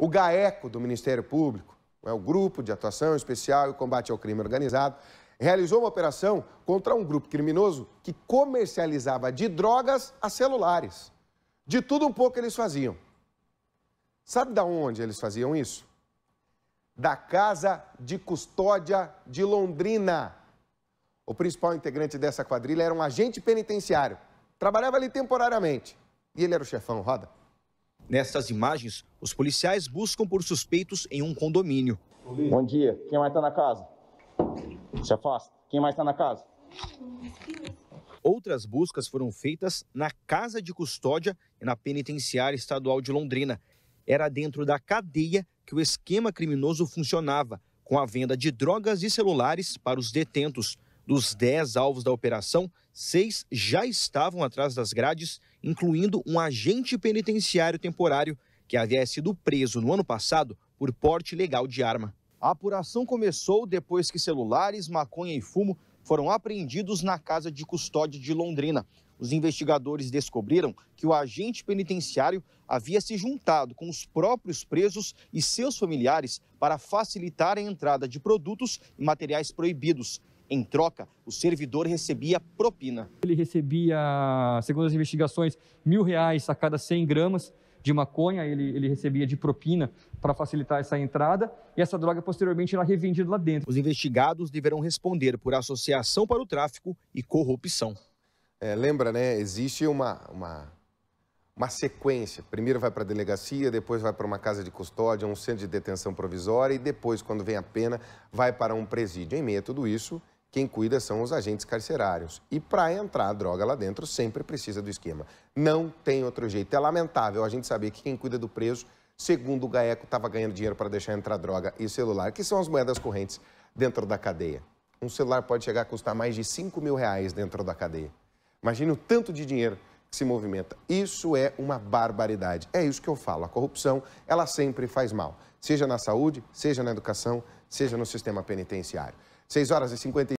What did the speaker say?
O GAECO do Ministério Público, é o Grupo de Atuação Especial e Combate ao Crime Organizado, realizou uma operação contra um grupo criminoso que comercializava de drogas a celulares. De tudo um pouco eles faziam. Sabe da onde eles faziam isso? Da Casa de Custódia de Londrina. O principal integrante dessa quadrilha era um agente penitenciário. Trabalhava ali temporariamente. E ele era o chefão, roda. Nessas imagens, os policiais buscam por suspeitos em um condomínio. Bom dia, quem mais está na casa? Se afasta. Quem mais está na casa? Outras buscas foram feitas na casa de custódia e na penitenciária estadual de Londrina. Era dentro da cadeia que o esquema criminoso funcionava, com a venda de drogas e celulares para os detentos. Dos 10 alvos da operação, seis já estavam atrás das grades, incluindo um agente penitenciário temporário que havia sido preso no ano passado por porte ilegal de arma. A apuração começou depois que celulares, maconha e fumo foram apreendidos na casa de custódia de Londrina. Os investigadores descobriram que o agente penitenciário havia se juntado com os próprios presos e seus familiares para facilitar a entrada de produtos e materiais proibidos. Em troca, o servidor recebia propina. Ele recebia, segundo as investigações, mil reais a cada 100 gramas de maconha, ele, ele recebia de propina para facilitar essa entrada, e essa droga posteriormente era é revendida lá dentro. Os investigados deverão responder por associação para o tráfico e corrupção. É, lembra, né? Existe uma, uma, uma sequência. Primeiro vai para a delegacia, depois vai para uma casa de custódia, um centro de detenção provisória e depois, quando vem a pena, vai para um presídio. Em meio a tudo isso, quem cuida são os agentes carcerários. E para entrar a droga lá dentro, sempre precisa do esquema. Não tem outro jeito. É lamentável a gente saber que quem cuida do preso, segundo o GAECO, estava ganhando dinheiro para deixar entrar droga e celular, que são as moedas correntes dentro da cadeia. Um celular pode chegar a custar mais de 5 mil reais dentro da cadeia. Imagina o tanto de dinheiro que se movimenta. Isso é uma barbaridade. É isso que eu falo. A corrupção, ela sempre faz mal. Seja na saúde, seja na educação, seja no sistema penitenciário. 6 horas e 50